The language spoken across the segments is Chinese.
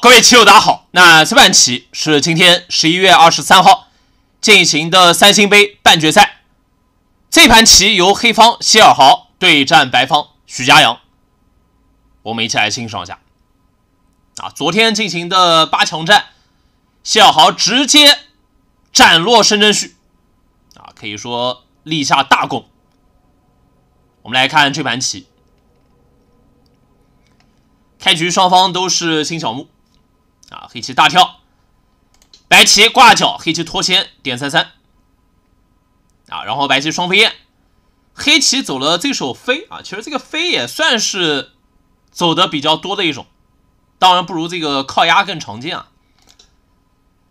各位棋友，大家好。那这盘棋是今天十一月二十三号进行的三星杯半决赛。这盘棋由黑方谢尔豪对战白方许家阳，我们一起来欣赏一下。啊，昨天进行的八强战，谢尔豪直接斩落申真旭，啊，可以说立下大功。我们来看这盘棋，开局双方都是新小目。啊，黑棋大跳，白棋挂角，黑棋脱先点三三，啊，然后白棋双飞燕，黑棋走了这手飞啊，其实这个飞也算是走的比较多的一种，当然不如这个靠压更常见啊。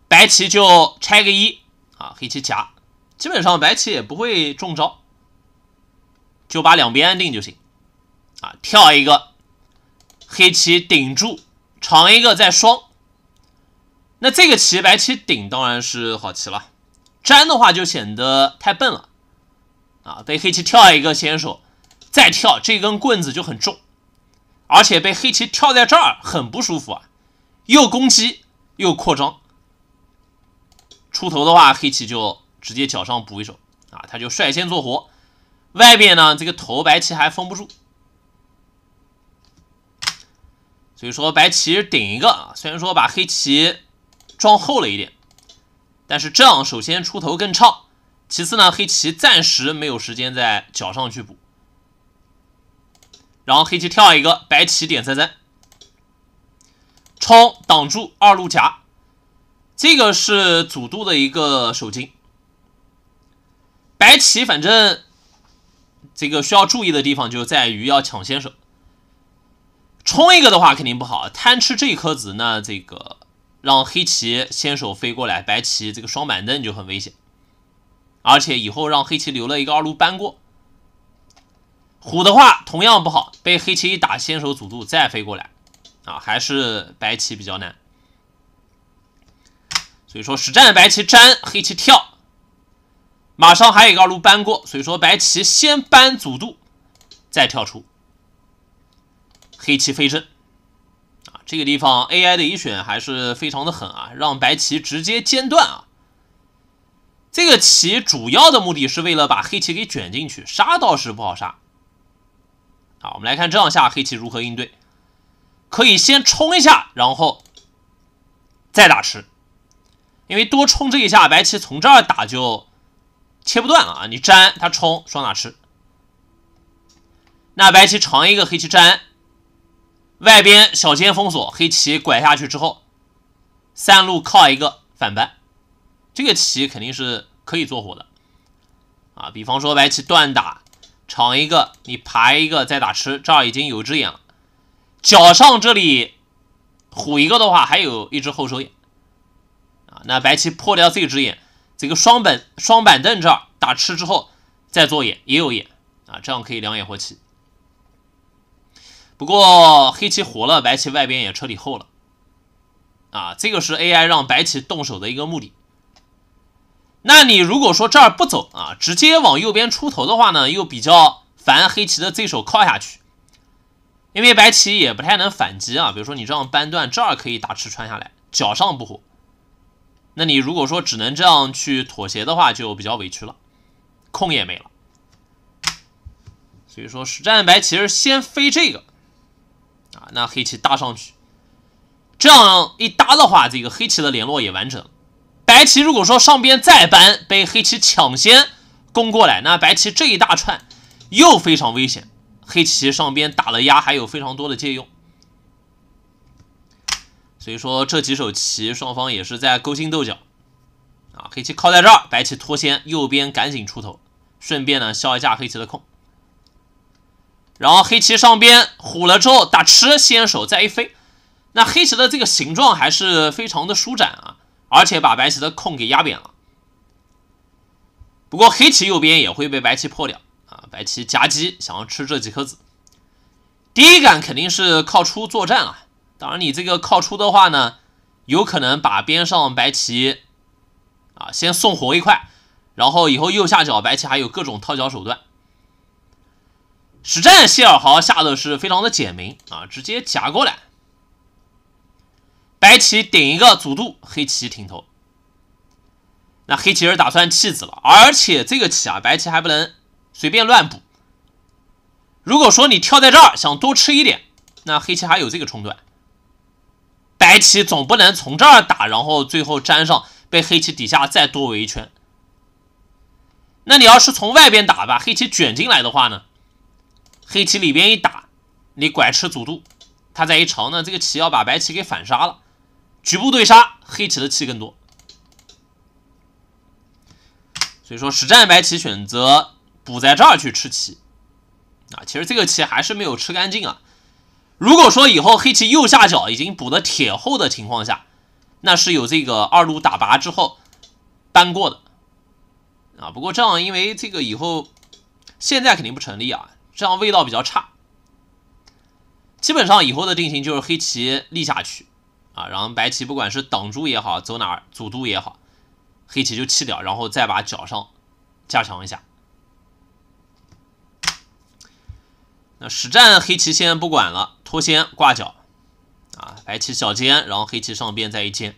白棋就拆个一啊，黑棋夹，基本上白棋也不会中招，就把两边安定就行，啊，跳一个，黑棋顶住，长一个再双。那这个棋白棋顶当然是好棋了，粘的话就显得太笨了啊！被黑棋跳一个先手，再跳这根棍子就很重，而且被黑棋跳在这儿很不舒服啊，又攻击又扩张。出头的话，黑棋就直接脚上补一手啊，他就率先做活。外边呢，这个头白棋还封不住，所以说白棋顶一个，虽然说把黑棋。撞厚了一点，但是这样首先出头更畅，其次呢黑棋暂时没有时间在脚上去补，然后黑棋跳一个，白棋点三三，冲挡住二路夹，这个是主度的一个守金。白棋反正这个需要注意的地方就在于要抢先手，冲一个的话肯定不好，贪吃这一颗子那这个。让黑棋先手飞过来，白棋这个双板凳就很危险，而且以后让黑棋留了一个二路搬过虎的话同样不好，被黑棋一打先手阻住，再飞过来啊，还是白棋比较难。所以说实战白棋粘，黑棋跳，马上还有一个二路搬过，所以说白棋先搬阻住，再跳出，黑棋飞身。这个地方 AI 的一选还是非常的狠啊，让白棋直接间断啊。这个棋主要的目的是为了把黑棋给卷进去，杀倒是不好杀。好，我们来看这样下黑棋如何应对，可以先冲一下，然后再打吃，因为多冲这一下，白棋从这儿打就切不断啊，你粘他冲双打吃，那白棋长一个黑棋粘。外边小尖封锁，黑棋拐下去之后，三路靠一个反扳，这个棋肯定是可以做活的啊。比方说白棋断打，长一个，你爬一个再打吃，这儿已经有只眼了。角上这里虎一个的话，还有一只后手眼啊。那白棋破掉这只眼，这个双本双板凳这儿打吃之后再做眼也有眼啊，这样可以两眼活棋。不过黑棋活了，白棋外边也彻底厚了，啊，这个是 AI 让白棋动手的一个目的。那你如果说这儿不走啊，直接往右边出头的话呢，又比较烦黑棋的这手靠下去，因为白棋也不太能反击啊。比如说你这样扳断这儿可以打吃穿下来，脚上不活。那你如果说只能这样去妥协的话，就比较委屈了，空也没了。所以说实战白棋是先飞这个。啊，那黑棋搭上去，这样一搭的话，这个黑棋的联络也完整。白棋如果说上边再搬，被黑棋抢先攻过来，那白棋这一大串又非常危险。黑棋上边打了压，还有非常多的借用。所以说这几手棋，双方也是在勾心斗角。啊，黑棋靠在这儿，白棋脱先，右边赶紧出头，顺便呢消一下黑棋的空。然后黑棋上边虎了之后打吃，先手再一飞，那黑棋的这个形状还是非常的舒展啊，而且把白棋的空给压扁了。不过黑棋右边也会被白棋破掉啊，白棋夹击想要吃这几颗子。第一杆肯定是靠出作战啊，当然你这个靠出的话呢，有可能把边上白棋啊先送活一块，然后以后右下角白棋还有各种套角手段。实战谢尔豪下的是非常的简明啊，直接夹过来，白棋顶一个主度，黑棋停头。那黑棋是打算弃子了，而且这个棋啊，白棋还不能随便乱补。如果说你跳在这儿想多吃一点，那黑棋还有这个冲断，白棋总不能从这儿打，然后最后粘上被黑棋底下再多围一圈。那你要是从外边打，把黑棋卷进来的话呢？黑棋里边一打，你拐吃阻渡，他在一长呢，这个棋要把白棋给反杀了，局部对杀，黑棋的气更多，所以说实战白棋选择补在这儿去吃棋啊，其实这个棋还是没有吃干净啊。如果说以后黑棋右下角已经补的铁厚的情况下，那是有这个二路打拔之后搬过的啊。不过这样，因为这个以后现在肯定不成立啊。这样味道比较差，基本上以后的定型就是黑棋立下去啊，然后白棋不管是挡住也好，走哪儿阻渡也好，黑棋就弃掉，然后再把角上加强一下。那实战黑棋先不管了，脱先挂角啊，白棋小尖，然后黑棋上边再一尖，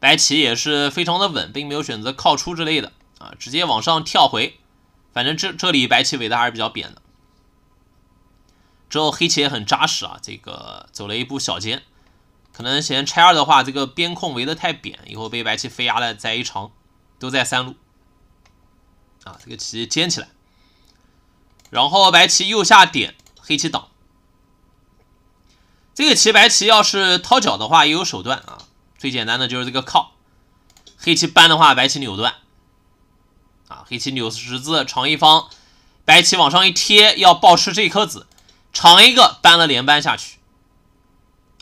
白棋也是非常的稳，并没有选择靠出之类的啊，直接往上跳回。反正这这里白棋围的还是比较扁的，之后黑棋也很扎实啊。这个走了一步小尖，可能嫌拆二的话，这个边控围的太扁，以后被白棋飞压了。再一长，都在三路，啊，这个棋尖起来。然后白棋右下点，黑棋挡。这个棋白棋要是掏角的话，也有手段啊。最简单的就是这个靠，黑棋搬的话，白棋扭断。黑棋扭十字长一方，白棋往上一贴，要暴吃这一颗子，长一个搬了连搬下去，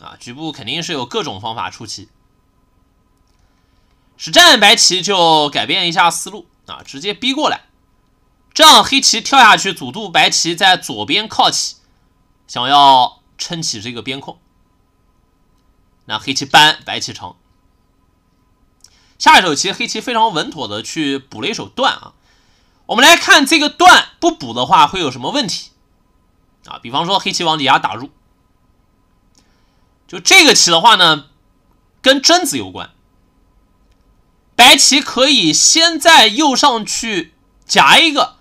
啊，局部肯定是有各种方法出棋。实战白棋就改变一下思路啊，直接逼过来，这样黑棋跳下去阻住白棋在左边靠起，想要撑起这个边控。那黑棋搬，白棋长。下一手棋，黑棋非常稳妥的去补了一手断啊。我们来看这个断不补的话会有什么问题啊？比方说黑棋往底下打入，就这个棋的话呢，跟贞子有关。白棋可以先在右上去夹一个，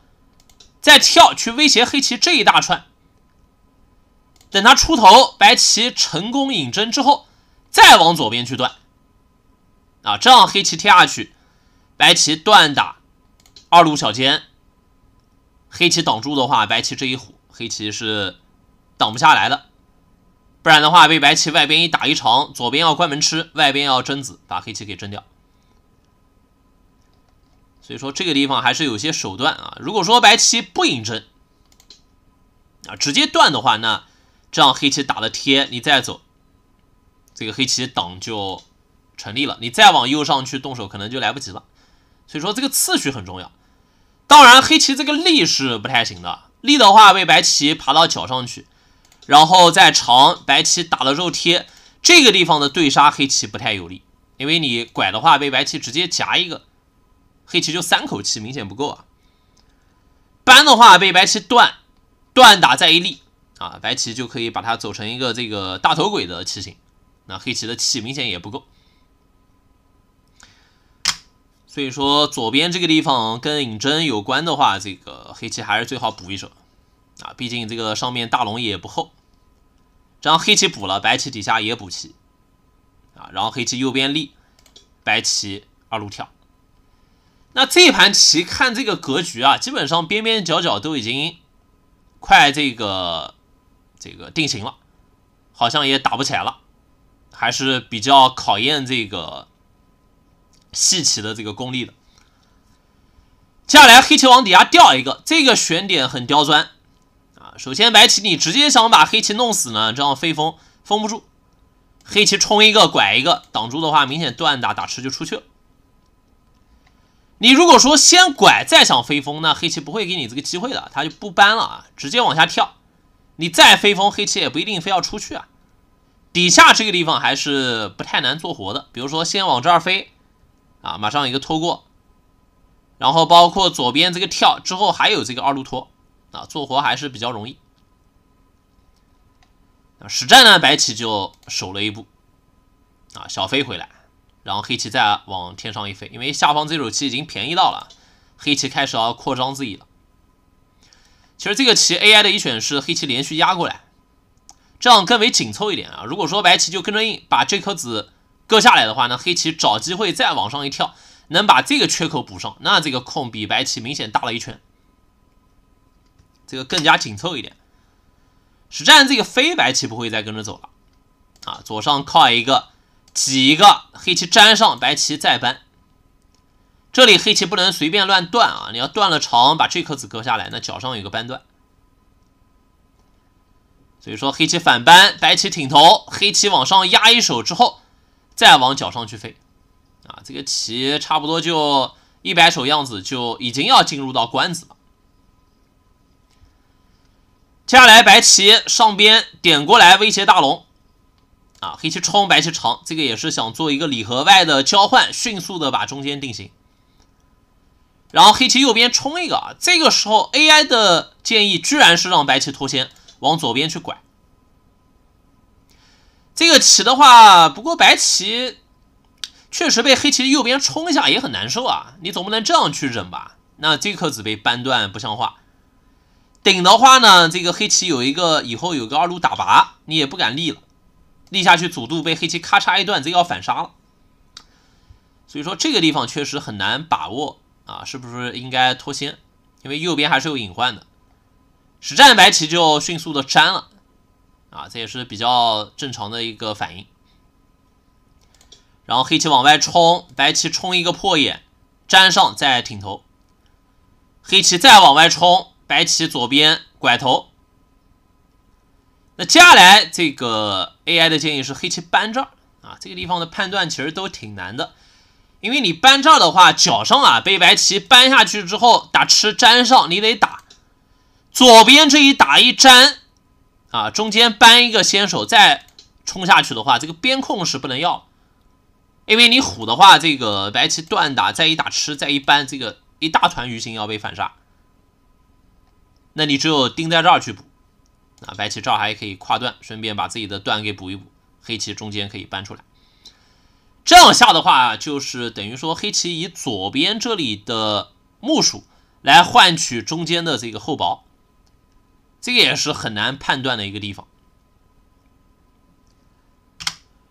再跳去威胁黑棋这一大串。等他出头，白棋成功引针之后，再往左边去断。啊，这样黑棋贴下去，白棋断打。二路小尖，黑棋挡住的话，白棋这一虎黑棋是挡不下来的。不然的话，被白棋外边一打一长，左边要关门吃，外边要争子把黑棋给争掉。所以说这个地方还是有些手段啊。如果说白棋不引争啊，直接断的话，那这样黑棋打了贴，你再走，这个黑棋挡就成立了。你再往右上去动手，可能就来不及了。所以说这个次序很重要。当然，黑棋这个力是不太行的。力的话，被白棋爬到角上去，然后再长，白棋打了肉贴，这个地方的对杀黑棋不太有利，因为你拐的话，被白棋直接夹一个，黑棋就三口气，明显不够啊。搬的话，被白棋断，断打再一立啊，白棋就可以把它走成一个这个大头鬼的棋形，那黑棋的气明显也不够。所以说，左边这个地方跟引针有关的话，这个黑棋还是最好补一手啊。毕竟这个上面大龙也不厚，这样黑棋补了，白棋底下也补棋啊。然后黑棋右边立，白棋二路跳。那这盘棋看这个格局啊，基本上边边角角都已经快这个这个定型了，好像也打不起来了，还是比较考验这个。细棋的这个功力的，接下来黑棋往底下掉一个，这个选点很刁钻啊。首先白棋你直接想把黑棋弄死呢，这样飞封封不住，黑棋冲一个拐一个，挡住的话明显断打打吃就出去了。你如果说先拐再想飞封，那黑棋不会给你这个机会的，他就不搬了啊，直接往下跳。你再飞封，黑棋也不一定非要出去啊。底下这个地方还是不太难做活的，比如说先往这儿飞。啊，马上一个拖过，然后包括左边这个跳之后，还有这个二路拖啊，做活还是比较容易。实战呢，白棋就守了一步啊，小飞回来，然后黑棋再往天上一飞，因为下方这手棋已经便宜到了，黑棋开始要扩张自己了。其实这个棋 AI 的一选是黑棋连续压过来，这样更为紧凑一点啊。如果说白棋就跟着硬把这颗子。割下来的话，呢，黑棋找机会再往上一跳，能把这个缺口补上。那这个空比白棋明显大了一圈，这个更加紧凑一点。实战这个飞白棋不会再跟着走了，啊，左上靠一个挤一个，黑棋粘上，白棋再搬。这里黑棋不能随便乱断啊，你要断了长，把这颗子割下来，那脚上有个扳断。所以说黑棋反扳，白棋挺头，黑棋往上压一手之后。再往角上去飞，啊，这个棋差不多就一百手样子，就已经要进入到关子了。接下来白棋上边点过来威胁大龙，啊，黑棋冲白棋长，这个也是想做一个里和外的交换，迅速的把中间定型。然后黑棋右边冲一个啊，这个时候 AI 的建议居然是让白棋脱先往左边去拐。这个棋的话，不过白棋确实被黑棋右边冲一下也很难受啊，你总不能这样去忍吧？那这颗子被扳断不像话。顶的话呢，这个黑棋有一个以后有个二路打拔，你也不敢立了，立下去主渡被黑棋咔嚓一段，这要反杀了。所以说这个地方确实很难把握啊，是不是应该脱先？因为右边还是有隐患的。实战白棋就迅速的粘了。啊，这也是比较正常的一个反应。然后黑棋往外冲，白棋冲一个破眼，粘上再挺头。黑棋再往外冲，白棋左边拐头。那接下来这个 AI 的建议是黑棋扳这儿啊，这个地方的判断其实都挺难的，因为你扳这儿的话，脚上啊被白棋扳下去之后打吃粘上，你得打左边这一打一粘。啊，中间搬一个先手再冲下去的话，这个边控是不能要，因为你虎的话，这个白棋断打再一打吃再一搬，这个一大团鱼形要被反杀，那你只有盯在这儿去补。啊，白棋这还可以跨断，顺便把自己的断给补一补。黑棋中间可以搬出来，这样下的话，就是等于说黑棋以左边这里的木薯来换取中间的这个厚薄。这个也是很难判断的一个地方。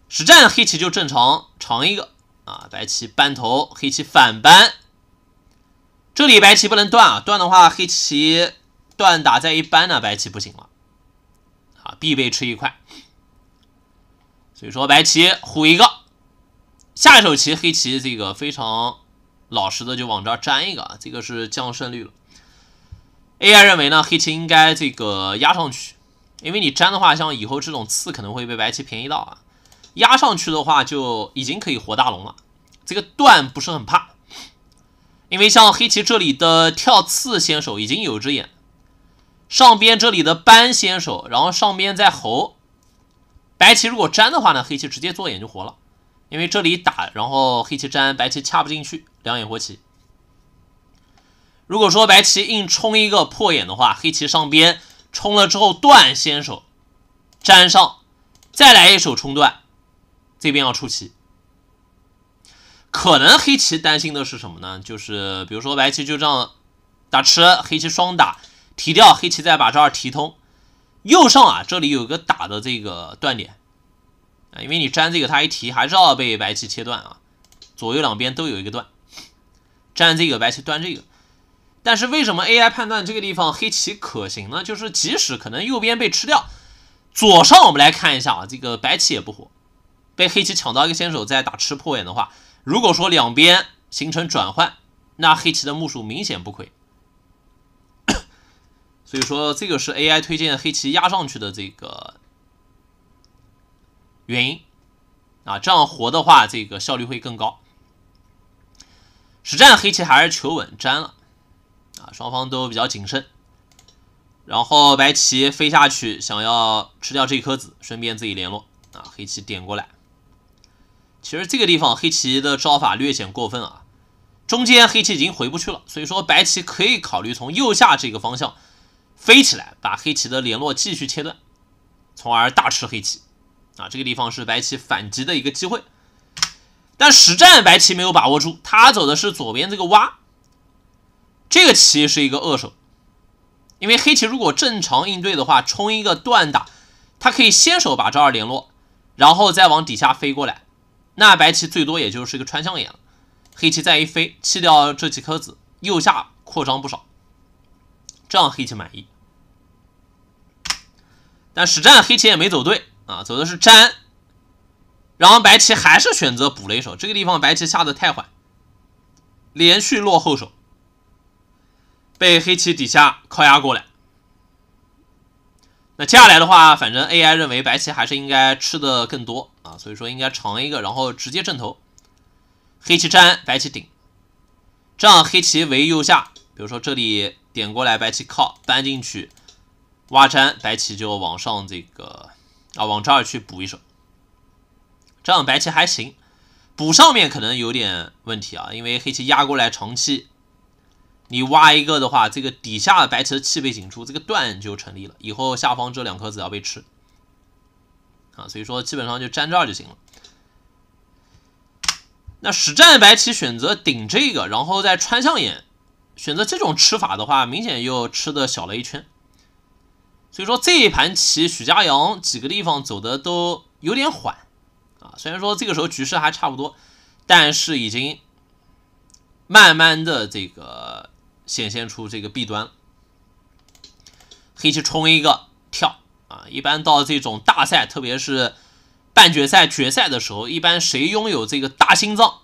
实战黑棋就正常长一个啊，白棋扳头，黑棋反扳。这里白棋不能断啊，断的话黑棋断打在一般呢，白棋不行了啊，必备吃一块。所以说白棋虎一个，下一手棋黑棋这个非常老实的就往这粘一个啊，这个是降胜率了。AI 认为呢，黑棋应该这个压上去，因为你粘的话，像以后这种刺可能会被白棋便宜到啊。压上去的话，就已经可以活大龙了。这个断不是很怕，因为像黑棋这里的跳刺先手已经有只眼，上边这里的扳先手，然后上边在猴，白棋如果粘的话呢，黑棋直接做眼就活了，因为这里打，然后黑棋粘，白棋掐不进去，两眼活棋。如果说白棋硬冲一个破眼的话，黑棋上边冲了之后断先手，粘上，再来一手冲断，这边要出棋。可能黑棋担心的是什么呢？就是比如说白棋就这样打吃，黑棋双打提掉，黑棋再把这儿提通。右上啊，这里有个打的这个断点啊，因为你粘这个，他一提还是要被白棋切断啊。左右两边都有一个断，粘这个白棋断这个。但是为什么 AI 判断这个地方黑棋可行呢？就是即使可能右边被吃掉，左上我们来看一下啊，这个白棋也不活，被黑棋抢到一个先手，在打吃破眼的话，如果说两边形成转换，那黑棋的目数明显不亏，所以说这个是 AI 推荐黑棋压上去的这个原因啊，这样活的话，这个效率会更高。实战黑棋还是求稳，粘了。啊，双方都比较谨慎，然后白棋飞下去，想要吃掉这颗子，顺便自己联络啊。黑棋点过来，其实这个地方黑棋的招法略显过分啊。中间黑棋已经回不去了，所以说白棋可以考虑从右下这个方向飞起来，把黑棋的联络继续切断，从而大吃黑棋啊。这个地方是白棋反击的一个机会，但实战白棋没有把握住，他走的是左边这个挖。这个棋是一个恶手，因为黑棋如果正常应对的话，冲一个断打，他可以先手把这儿联络，然后再往底下飞过来。那白棋最多也就是一个穿象眼了，黑棋再一飞，弃掉这几颗子，右下扩张不少，这样黑棋满意。但实战黑棋也没走对啊，走的是粘，然后白棋还是选择补了一手，这个地方白棋下的太缓，连续落后手。被黑棋底下靠压过来，那接下来的话，反正 AI 认为白棋还是应该吃的更多啊，所以说应该长一个，然后直接正头，黑棋粘，白棋顶，这样黑棋围右下，比如说这里点过来，白棋靠搬进去挖粘，白棋就往上这个啊往这儿去补一手，这样白棋还行，补上面可能有点问题啊，因为黑棋压过来长气。你挖一个的话，这个底下白棋的气被顶出，这个断就成立了。以后下方这两颗子要被吃，啊，所以说基本上就粘这儿就行了。那实战白棋选择顶这个，然后再穿象眼，选择这种吃法的话，明显又吃的小了一圈。所以说这一盘棋许家阳几个地方走的都有点缓，啊，虽然说这个时候局势还差不多，但是已经慢慢的这个。显现出这个弊端。黑棋冲一个跳啊，一般到这种大赛，特别是半决赛、决赛的时候，一般谁拥有这个大心脏，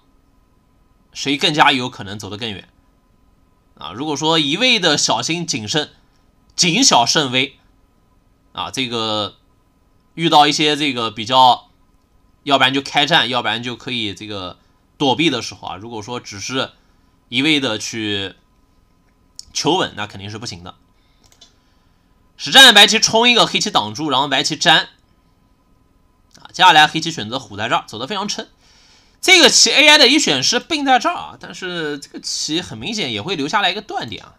谁更加有可能走得更远啊。如果说一味的小心谨慎、谨小慎微啊，这个遇到一些这个比较，要不然就开战，要不然就可以这个躲避的时候啊，如果说只是一味的去。求稳那肯定是不行的。实战白棋冲一个黑棋挡住，然后白棋粘。啊，接下来黑棋选择虎在这儿走的非常撑。这个棋 AI 的一选是并在这儿啊，但是这个棋很明显也会留下来一个断点啊。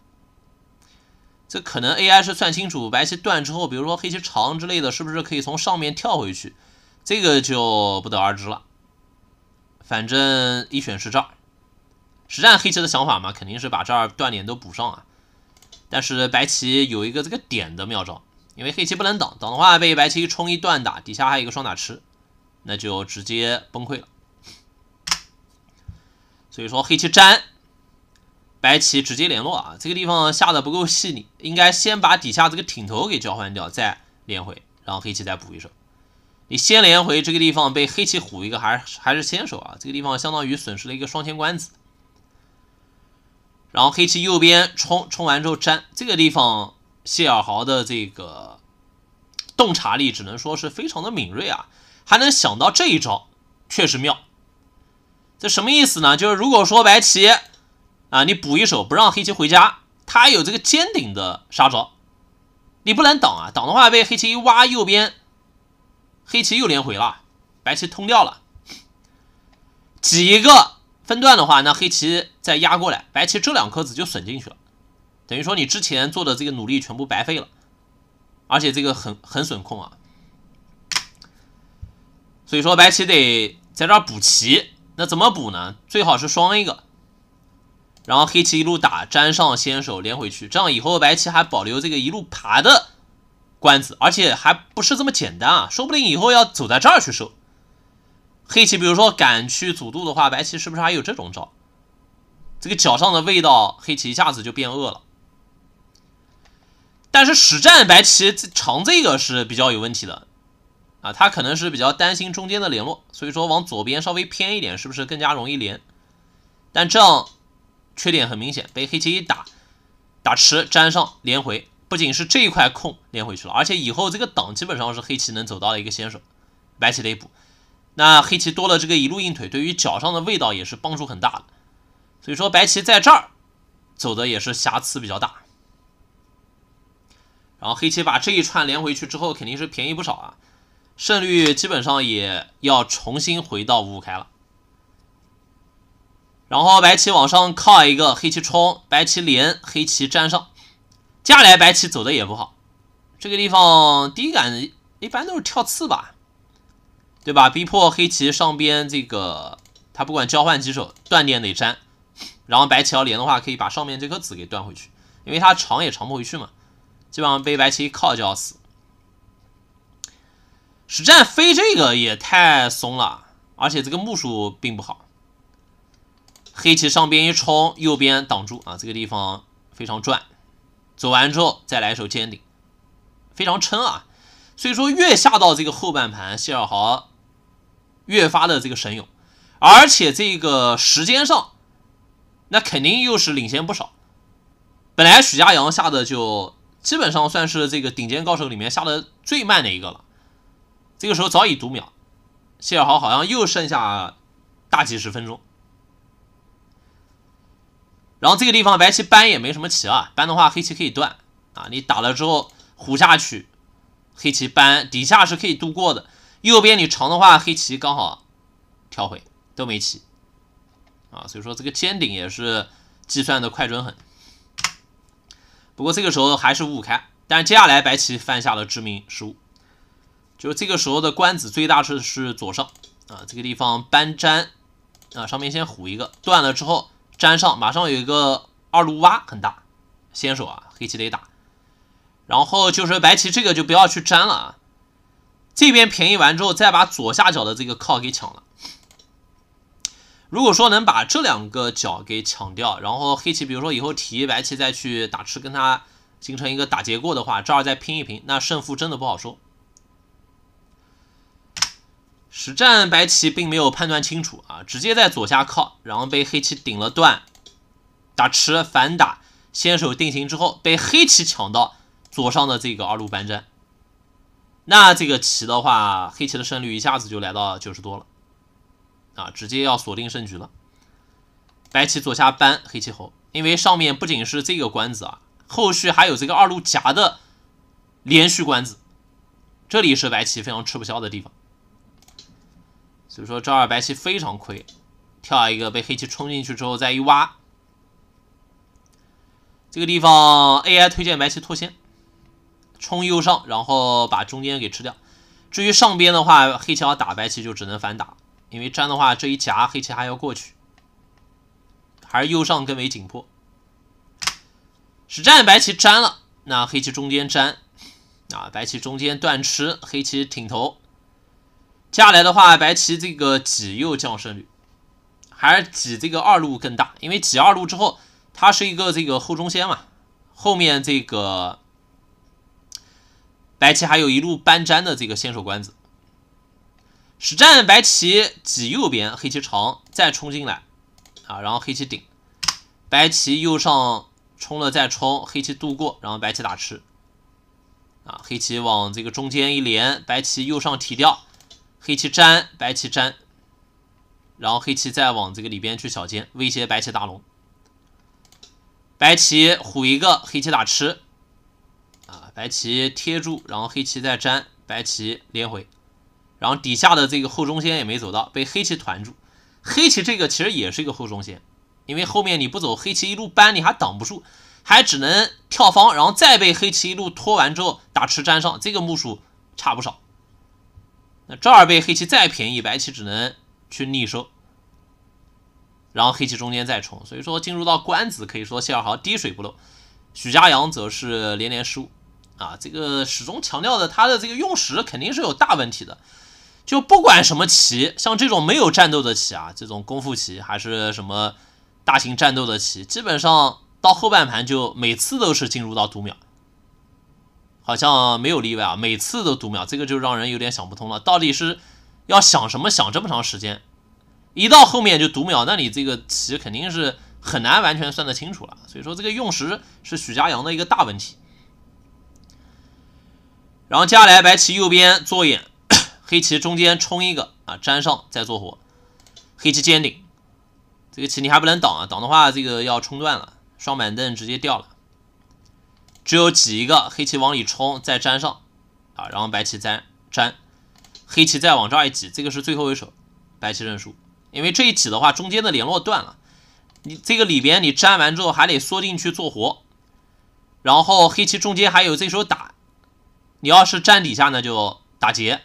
这可能 AI 是算清楚白棋断之后，比如说黑棋长之类的是不是可以从上面跳回去，这个就不得而知了。反正一选是这儿。实战黑棋的想法嘛，肯定是把这儿断点都补上啊。但是白棋有一个这个点的妙招，因为黑棋不能挡，挡的话被白棋冲一断打，底下还有一个双打吃，那就直接崩溃了。所以说黑棋粘，白棋直接联络啊。这个地方下的不够细腻，应该先把底下这个挺头给交换掉，再连回，然后黑棋再补一手。你先连回这个地方，被黑棋虎一个，还是还是先手啊。这个地方相当于损失了一个双千官子。然后黑棋右边冲冲完之后粘这个地方，谢尔豪的这个洞察力只能说是非常的敏锐啊，还能想到这一招，确实妙。这什么意思呢？就是如果说白棋啊，你补一手不让黑棋回家，他有这个尖顶的杀招，你不能挡啊，挡的话被黑棋一挖右边，黑棋又连回了，白棋通掉了几个。分段的话，那黑棋再压过来，白棋这两颗子就损进去了，等于说你之前做的这个努力全部白费了，而且这个很很损控啊。所以说白棋得在这儿补棋，那怎么补呢？最好是双一个，然后黑棋一路打粘上先手连回去，这样以后白棋还保留这个一路爬的关子，而且还不是这么简单啊，说不定以后要走在这儿去收。黑棋比如说敢去阻渡的话，白棋是不是还有这种招？这个脚上的味道，黑棋一下子就变恶了。但是实战白棋长这个是比较有问题的啊，他可能是比较担心中间的联络，所以说往左边稍微偏一点，是不是更加容易连？但这样缺点很明显，被黑棋一打打吃粘上连回，不仅是这一块空连回去了，而且以后这个挡基本上是黑棋能走到的一个先手，白棋得补。那黑棋多了这个一路硬腿，对于脚上的味道也是帮助很大的，所以说白棋在这儿走的也是瑕疵比较大。然后黑棋把这一串连回去之后，肯定是便宜不少啊，胜率基本上也要重新回到五五开了。然后白棋往上靠一个，黑棋冲，白棋连，黑棋粘上。接下来白棋走的也不好，这个地方第一感一般都是跳刺吧。对吧？逼迫黑棋上边这个，他不管交换几手，断点得粘。然后白棋要连的话，可以把上面这颗子给断回去，因为它长也长不回去嘛。基本上被白棋一靠就要死。实战飞这个也太松了，而且这个目数并不好。黑棋上边一冲，右边挡住啊，这个地方非常转。走完之后再来一手尖顶，非常撑啊。所以说越下到这个后半盘，谢尔豪。越发的这个神勇，而且这个时间上，那肯定又是领先不少。本来许家阳下的就基本上算是这个顶尖高手里面下的最慢的一个了，这个时候早已读秒，谢尔豪好像又剩下大几十分钟。然后这个地方白棋搬也没什么棋啊，搬的话黑棋可以断啊，你打了之后虎下去，黑棋搬底下是可以度过的。右边你长的话，黑棋刚好跳回，都没棋啊，所以说这个尖顶也是计算的快准狠。不过这个时候还是五五开，但接下来白棋犯下了致命失误，就是这个时候的官子最大是是左上啊，这个地方搬粘啊，上面先虎一个断了之后粘上，马上有一个二路挖很大，先手啊，黑棋得打，然后就是白棋这个就不要去粘了啊。这边便宜完之后，再把左下角的这个靠给抢了。如果说能把这两个角给抢掉，然后黑棋比如说以后提白棋再去打吃，跟他形成一个打结构的话，这儿再拼一拼，那胜负真的不好说。实战白棋并没有判断清楚啊，直接在左下靠，然后被黑棋顶了断，打吃反打，先手定型之后被黑棋抢到左上的这个二路搬砖。那这个棋的话，黑棋的胜率一下子就来到九十多了，啊，直接要锁定胜局了。白棋左下扳，黑棋后，因为上面不仅是这个关子啊，后续还有这个二路夹的连续关子，这里是白棋非常吃不消的地方，所以说这二白棋非常亏，跳一个被黑棋冲进去之后再一挖，这个地方 AI 推荐白棋脱先。冲右上，然后把中间给吃掉。至于上边的话，黑棋要打白棋就只能反打，因为粘的话这一夹黑棋还要过去，还是右上更为紧迫。实战白棋粘了，那黑棋中间粘啊，白棋中间断吃，黑棋挺头。接下来的话，白棋这个挤右降胜率，还是挤这个二路更大，因为挤二路之后，它是一个这个后中先嘛，后面这个。白棋还有一路搬粘的这个先手关子，实战白棋挤右边，黑棋长再冲进来，啊，然后黑棋顶，白棋右上冲了再冲，黑棋渡过，然后白棋打吃，啊，黑棋往这个中间一连，白棋右上提掉，黑棋粘，白棋粘，然后黑棋再往这个里边去小尖威胁白棋大龙，白棋虎一个，黑棋打吃。白棋贴住，然后黑棋再粘，白棋连回，然后底下的这个后中线也没走到，被黑棋团住。黑棋这个其实也是一个后中线，因为后面你不走，黑棋一路扳你还挡不住，还只能跳方，然后再被黑棋一路拖完之后打吃粘上，这个目数差不少。那这儿被黑棋再便宜，白棋只能去逆收，然后黑棋中间再冲。所以说进入到官子，可以说谢尔豪滴水不漏，许家阳则是连连失误。啊，这个始终强调的，他的这个用时肯定是有大问题的。就不管什么棋，像这种没有战斗的棋啊，这种功夫棋还是什么大型战斗的棋，基本上到后半盘就每次都是进入到读秒，好像没有例外啊，每次都读秒，这个就让人有点想不通了。到底是要想什么想这么长时间？一到后面就读秒，那你这个棋肯定是很难完全算得清楚了。所以说，这个用时是许家阳的一个大问题。然后接下来白棋右边做眼，黑棋中间冲一个啊，粘上再做活。黑棋尖顶，这个棋你还不能挡啊，挡的话这个要冲断了，双板凳直接掉了。只有挤一个黑棋往里冲，再粘上啊，然后白棋粘粘，黑棋再往这儿一挤，这个是最后一手，白棋认输，因为这一挤的话中间的联络断了，你这个里边你粘完之后还得缩进去做活，然后黑棋中间还有这手打。你要是站底下呢，就打劫，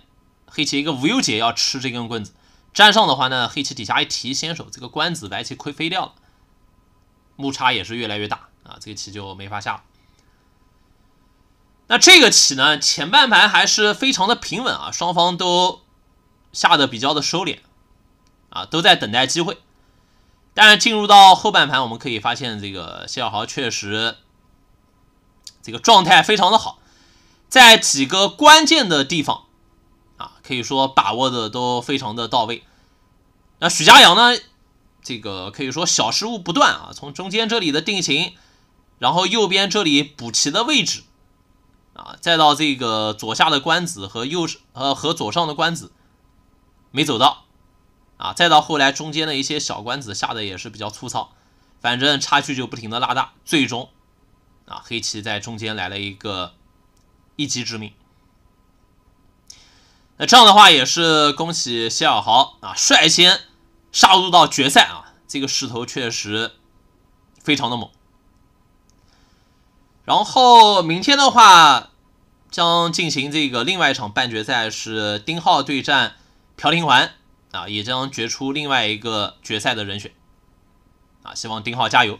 黑棋一个无忧劫要吃这根棍子；站上的话呢，黑棋底下一提先手，这个官子白棋亏飞掉了，目差也是越来越大啊，这个棋就没法下了。那这个棋呢，前半盘还是非常的平稳啊，双方都下的比较的收敛啊，都在等待机会。但是进入到后半盘，我们可以发现这个谢小豪确实这个状态非常的好。在几个关键的地方啊，可以说把握的都非常的到位。那许家阳呢，这个可以说小失误不断啊。从中间这里的定型，然后右边这里补齐的位置啊，再到这个左下的关子和右呃和左上的关子没走到啊，再到后来中间的一些小官子下的也是比较粗糙，反正差距就不停的拉大，最终啊，黑棋在中间来了一个。一击致命，那这样的话也是恭喜谢小豪啊，率先杀入到决赛啊，这个势头确实非常的猛。然后明天的话将进行这个另外一场半决赛，是丁浩对战朴廷桓啊，也将决出另外一个决赛的人选啊，希望丁浩加油。